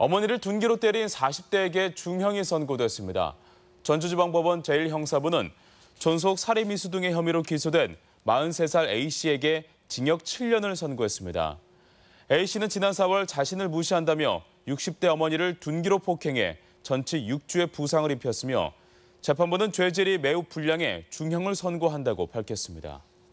어머니를 둔기로 때린 40대에게 중형이 선고됐습니다. 전주지방법원 제1형사부는 존속 살해미수 등의 혐의로 기소된 43살 A씨에게 징역 7년을 선고했습니다. A씨는 지난 4월 자신을 무시한다며 60대 어머니를 둔기로 폭행해 전치 6주의 부상을 입혔으며 재판부는 죄질이 매우 불량해 중형을 선고한다고 밝혔습니다.